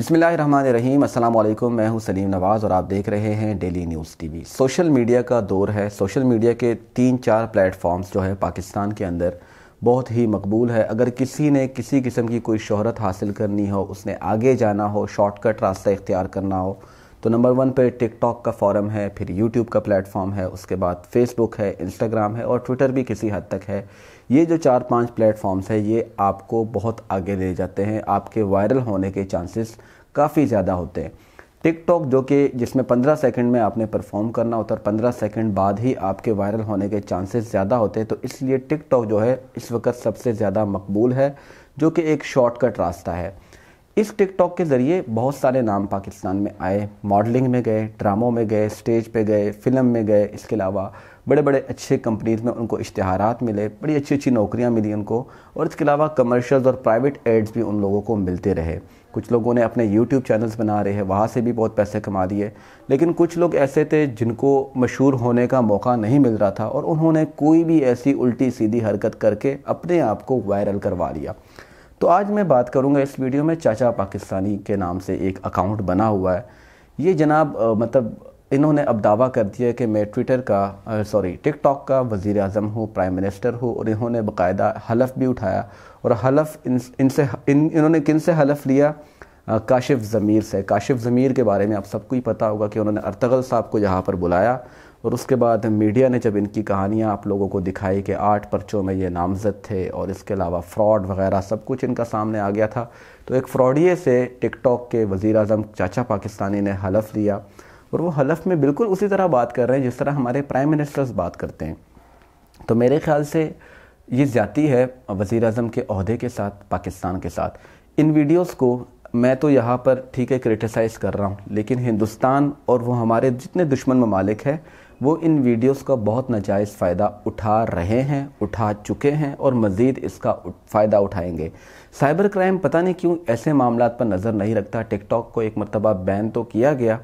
बिसमीम अल्लाम मैं हूं सलीम नवाज़ और आप देख रहे हैं daily news TV social media का दौर है सोशल मीडिया के तीन चार प्लेटफॉर्म्स जो है पाकिस्तान के अंदर बहुत ही मकबूल है अगर किसी ने किसी किस्म की कोई शहरत हासिल करनी हो उसने आगे जाना हो शॉर्टकट रास्ता इख्तियार करना हो तो नंबर वन पे टिकटॉक का फॉरम है फिर यूट्यूब का प्लेटफॉर्म है उसके बाद फेसबुक है इंस्टाग्राम है और ट्विटर भी किसी हद तक है ये जो चार पांच प्लेटफॉर्म्स है ये आपको बहुत आगे ले जाते हैं आपके वायरल होने के चांसेस काफ़ी ज़्यादा होते हैं टिकटॉक जो कि जिसमें 15 सेकंड में आपने परफॉर्म करना होता है और 15 सेकंड बाद ही आपके वायरल होने के चांसेस ज़्यादा होते हैं तो इसलिए टिकटॉक जो है इस वक्त सबसे ज़्यादा मकबूल है जो कि एक शॉर्टकट रास्ता है इस टिकटॉक के ज़रिए बहुत सारे नाम पाकिस्तान में आए मॉडलिंग में गए ड्रामों में गए स्टेज पे गए फिल्म में गए इसके अलावा बड़े बड़े अच्छे कंपनीज में उनको इश्तहार मिले बड़ी अच्छी अच्छी नौकरियां मिली उनको और इसके अलावा कमर्शियल्स और प्राइवेट एड्स भी उन लोगों को मिलते रहे कुछ लोगों ने अपने यूट्यूब चैनल्स बना रहे हैं वहाँ से भी बहुत पैसे कमा दिए लेकिन कुछ लोग ऐसे थे जिनको मशहूर होने का मौका नहीं मिल रहा था और उन्होंने कोई भी ऐसी उल्टी सीधी हरकत करके अपने आप को वायरल करवा लिया तो आज मैं बात करूँगा इस वीडियो में चाचा पाकिस्तानी के नाम से एक अकाउंट बना हुआ है ये जनाब मतलब इन्होंने अब दावा कर दिया कि मैं ट्विटर का सॉरी टिकटॉक का वज़ी अजम हूँ प्राइम मिनिस्टर हूँ और इन्होंने बाकायदा हलफ भी उठाया और हलफ इन इनसे इन इन्होंने किन से हलफ लिया काशिफ ज़मीर से काशिफ ज़मीर के बारे में आप सबको ही पता होगा कि उन्होंने अरतगल साहब को यहाँ पर बुलाया और उसके बाद मीडिया ने जब इनकी कहानियाँ आप लोगों को दिखाई कि आठ पर्चों में ये नामज़द थे और इसके अलावा फ्रॉड वगैरह सब कुछ इनका सामने आ गया था तो एक फ्रॉडिए से टिकटॉक के वज़ी अजम चाचा पाकिस्तानी ने हलफ लिया और वो हलफ में बिल्कुल उसी तरह बात कर रहे हैं जिस तरह हमारे प्राइम मिनिस्टर्स बात करते हैं तो मेरे ख्याल से ये ज़्यादा है वज़ी अजम के अहदे के साथ पाकिस्तान के साथ इन वीडियोज़ को मैं तो यहाँ पर ठीक है क्रिटिसाइज़ कर रहा हूँ लेकिन हिंदुस्तान और वो हमारे जितने दुश्मन ममालिक हैं वो इन वीडियोस का बहुत नाजायज़ फ़ायदा उठा रहे हैं उठा चुके हैं और मज़ीद इसका फ़ायदा उठाएंगे साइबर क्राइम पता नहीं क्यों ऐसे मामला पर नज़र नहीं रखता टिकटॉक को एक मरतबा बैन तो किया गया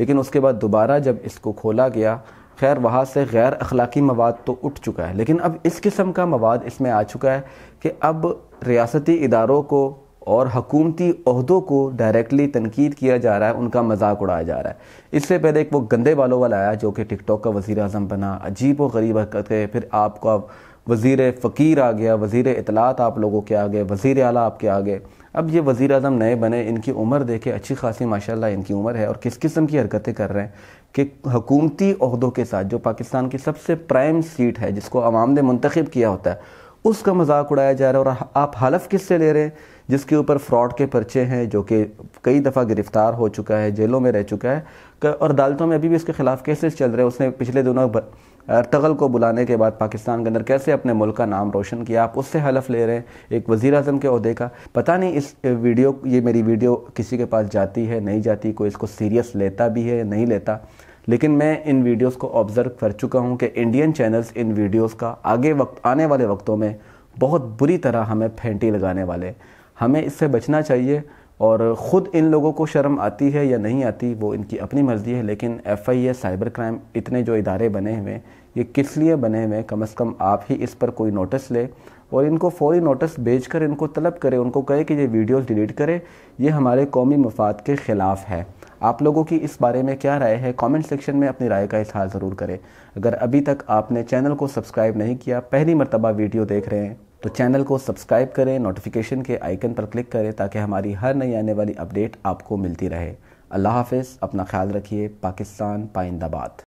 लेकिन उसके बाद दोबारा जब इसको खोला गया खैर वहाँ से गैर अखलाकी मवाद तो उठ चुका है लेकिन अब इस किस्म का मवाद इसमें आ चुका है कि अब रियासती इदारों को और हकूमती अहदों को डायरेक्टली तनकीद किया जा रहा है उनका मजाक उड़ाया जा रहा है इससे पहले एक वो गंदे बालों वाला आया जो कि टिकटॉक का वज़ी अजम बना अजीब व गरीब हरकत है फिर आपका वज़ी फ़कीर आ गया वज़ी इतलात आप लोगों के आ गए वज़ी अला आपके आ गए अब ये वज़ी अजम नए बने इनकी उम्र देखे अच्छी खासी माशाल्लाह इनकी उम्र है और किस किस्म की हरकतें कर रहे हैं कि हकूमती अहदों के साथ जो पाकिस्तान की सबसे प्राइम सीट है जिसको आवाम ने मुंतखब किया होता है उसका मजाक उड़ाया जा रहा है और आप हलफ किससे ले रहे हैं जिसके ऊपर फ्रॉड के पर्चे हैं जो कि कई दफ़ा गिरफ्तार हो चुका है जेलों में रह चुका है और अदालतों में अभी भी उसके खिलाफ केसेस चल रहे हैं उसने पिछले दिनों अरतगल को बुलाने के बाद पाकिस्तान के अंदर कैसे अपने मुल्क का नाम रोशन किया आप उससे हलफ ले रहे हैं एक वज़ी अजम के अहदे का पता नहीं इस वीडियो ये मेरी वीडियो किसी के पास जाती है नहीं जाती कोई इसको सीरियस लेता भी है नहीं लेता लेकिन मैं इन वीडियोस को ऑब्ज़र्व कर चुका हूं कि इंडियन चैनल्स इन वीडियोस का आगे वक्त आने वाले वक्तों में बहुत बुरी तरह हमें फेंटी लगाने वाले हमें इससे बचना चाहिए और ख़ुद इन लोगों को शर्म आती है या नहीं आती वो इनकी अपनी मर्ज़ी है लेकिन एफ आई साइबर क्राइम इतने जो इदारे बने हुए हैं ये किस लिए बने हुए हैं कम अज़ कम आप ही इस पर कोई नोटिस ले और इनको फौरी नोटिस भेज कर इनको तलब करें उनको कहे कि ये वीडियोस डिलीट करें ये हमारे कौमी मफाद के ख़िलाफ़ है आप लोगों की इस बारे में क्या राय है कमेंट सेक्शन में अपनी राय का इजहार ज़रूर करें अगर अभी तक आपने चैनल को सब्सक्राइब नहीं किया पहली मरतबा वीडियो देख रहे हैं तो चैनल को सब्सक्राइब करें नोटिफिकेशन के आइकन पर क्लिक करें ताकि हमारी हर नई आने वाली अपडेट आपको मिलती रहे अल्लाह हाफिज़ अपना ख्याल रखिए पाकिस्तान पाइंदाबाद